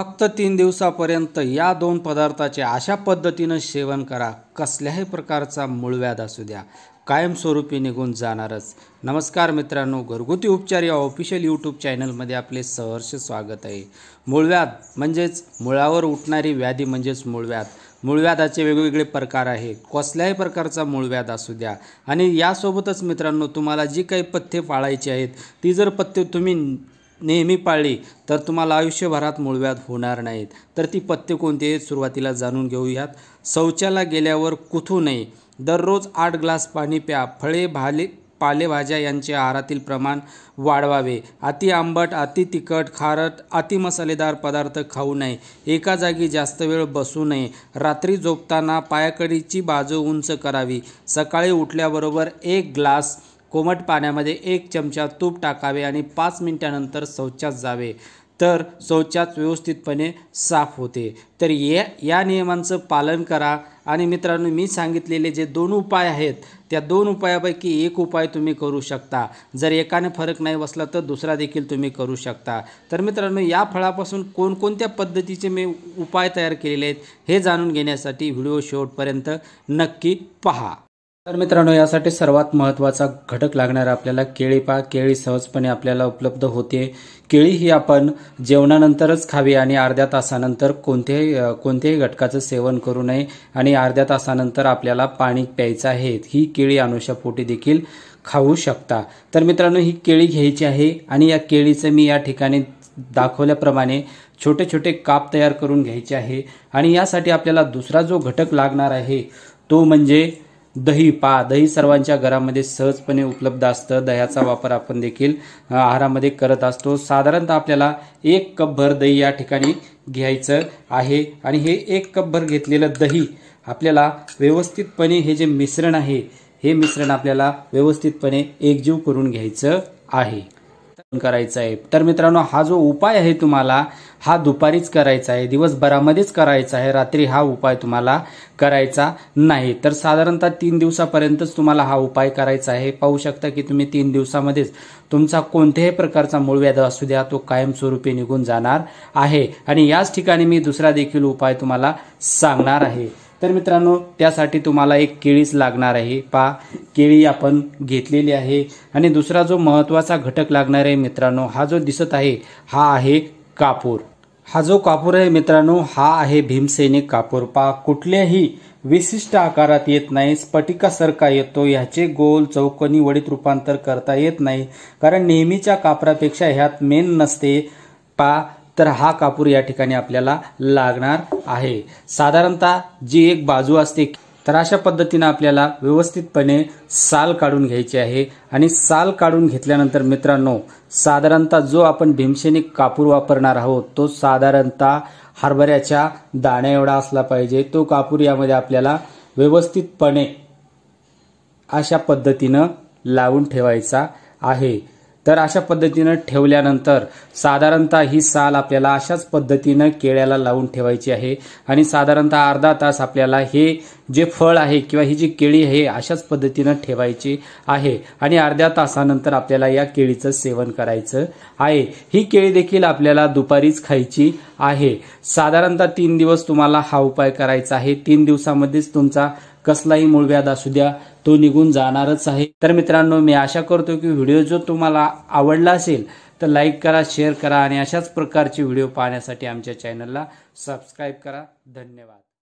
फक्त तीन दिवसापर्यंत या दोन पदार्थाचे अशा पद्धतीनं सेवन करा कसल्याही प्रकारचा मूळव्याध असू द्या कायमस्वरूपी निघून जाणारच नमस्कार मित्रांनो घरगुती उपचार या ऑफिशियल यूट्यूब चॅनलमध्ये आपले सहर्ष स्वागत आहे मूळव्याध म्हणजेच मुळावर उठणारी व्याधी म्हणजेच मूळव्याध मूळव्याधाचे वेगवेगळे प्रकार आहेत कसल्याही प्रकारचा मूळव्याध असू द्या आणि यासोबतच मित्रांनो तुम्हाला जी काही पथ्ये पाळायची आहेत ती जर पथ्ये तुम्ही नेहमी पाळली तर तुम्हाला आयुष्यभरात मुळव्याध होणार नाहीत तर ती पत्ते कोणती आहेत सुरुवातीला जाणून घेऊयात शौचाला गेल्यावर कुथू नये दररोज आठ ग्लास पाणी प्या फळे भाले पालेभाज्या यांचे आहारातील प्रमाण वाढवावे अति आंबट अति तिखट खारट अति मसालेदार पदार्थ खाऊ नये एका जागी जास्त वेळ बसू नये रात्री झोपताना पायाकडीची बाजू उंच करावी सकाळी उठल्याबरोबर एक ग्लास कोमट पाण्यामध्ये एक चमचा तूप टाकावे आणि पाच मिनटानंतर शौचास जावे तर शौचास व्यवस्थितपणे साफ होते तर या या नियमांचं पालन करा आणि मित्रांनो मी सांगितलेले जे दोन उपाय आहेत त्या दोन उपायापैकी एक उपाय तुम्ही करू शकता जर एकाने फरक नाही बसला तर दुसरा देखील तुम्ही करू शकता तर मित्रांनो या फळापासून कोणकोणत्या पद्धतीचे मी उपाय तयार केलेले आहेत हे जाणून घेण्यासाठी व्हिडिओ शेवटपर्यंत नक्की पहा तर मित्रांनो यासाठी सर्वात महत्त्वाचा घटक लागणार आपल्याला केळी पा केळी सहजपणे आपल्याला उपलब्ध होते केळी ही आपण जेवणानंतरच खावी आणि अर्ध्या तासानंतर कोणत्याही कोणत्याही घटकाचं सेवन करू नये आणि अर्ध्या तासानंतर आपल्याला पाणी प्यायचं आहे ही केळी अनुषापोटी देखील खाऊ शकता तर मित्रांनो ही केळी घ्यायची आहे आणि या केळीचं मी या ठिकाणी दाखवल्याप्रमाणे छोटे छोटे काप तयार करून घ्यायचे आहे आणि यासाठी आपल्याला दुसरा जो घटक लागणार आहे तो म्हणजे दही पा दही सर्वांच्या घरामध्ये सहजपणे उपलब्ध असतं दह्याचा वापर आपण देखील आहारामध्ये करत असतो साधारणतः आपल्याला एक कप भर दही या ठिकाणी घ्यायचं आहे आणि हे एक कप भर घेतलेलं दही आपल्याला व्यवस्थितपणे हे जे मिश्रण आहे हे मिश्रण आपल्याला व्यवस्थितपणे एकजीव करून घ्यायचं आहे करायचं आहे तर मित्रांनो हा जो उपाय आहे तुम्हाला हा दुपारीच करायचा आहे दिवसभरामध्येच करायचा आहे रात्री हा उपाय तुम्हाला करायचा नाही तर साधारणतः तीन दिवसापर्यंतच तुम्हाला हा उपाय करायचा आहे पाहू शकता की तुम्ही तीन दिवसामध्येच तुमचा कोणत्याही प्रकारचा मूळ व्याध असू द्या तो कायमस्वरूपी निघून जाणार आहे आणि याच ठिकाणी मी दुसरा देखील उपाय तुम्हाला सांगणार आहे तर मित्रांनो त्यासाठी तुम्हाला एक केळीच लागणार आहे पा केळी आपण घेतलेली आहे आणि दुसरा जो महत्त्वाचा घटक लागणार आहे मित्रांनो हा जो दिसत आहे हा आहे कापूर हा जो कापूर आहे मित्रांनो हा आहे भीमसैनिक कापूर पा कुठल्याही विशिष्ट आकारात येत नाही स्फटिकासारखा येतो ह्याचे गोल चौकनी वडीत रूपांतर करता येत नाही कारण नेहमीच्या कापरापेक्षा ह्यात मेन नसते पा तर हा कापूर या ठिकाणी आपल्याला लागणार आहे साधारणतः जी एक बाजू असते तर अशा पद्धतीनं आपल्याला व्यवस्थितपणे साल काढून घ्यायची आहे आणि साल काढून घेतल्यानंतर मित्रांनो साधारणतः जो आपण भीमसेनी कापूर वापरणार आहोत तो साधारणतः हरभऱ्याच्या दाण्या एवढा असला पाहिजे तो कापूर यामध्ये आपल्याला व्यवस्थितपणे अशा पद्धतीनं लावून ठेवायचा आहे तर अशा पद्धतीनं ठेवल्यानंतर साधारणतः ही साल आपल्याला अशाच पद्धतीनं केळ्याला लावून ठेवायची आहे आणि साधारणतः अर्धा तास आपल्याला हे जे फळ आहे किंवा ही जी केळी आहे अशाच पद्धतीनं ठेवायची आहे आणि अर्ध्या तासानंतर आपल्याला या केळीचं सेवन करायचं आहे ही केळी देखील आपल्याला दुपारीच खायची आहे साधारणतः तीन दिवस तुम्हाला हा उपाय करायचा आहे तीन दिवसामध्येच तुमचा कसलाही मूळव्याध असू द्या तो निघून जाणारच आहे तर मित्रांनो मी आशा करतो की व्हिडिओ जो तुम्हाला आवडला असेल तर लाईक करा शेअर करा आणि अशाच प्रकारचे व्हिडिओ पाहण्यासाठी आमच्या चॅनलला सबस्क्राईब करा धन्यवाद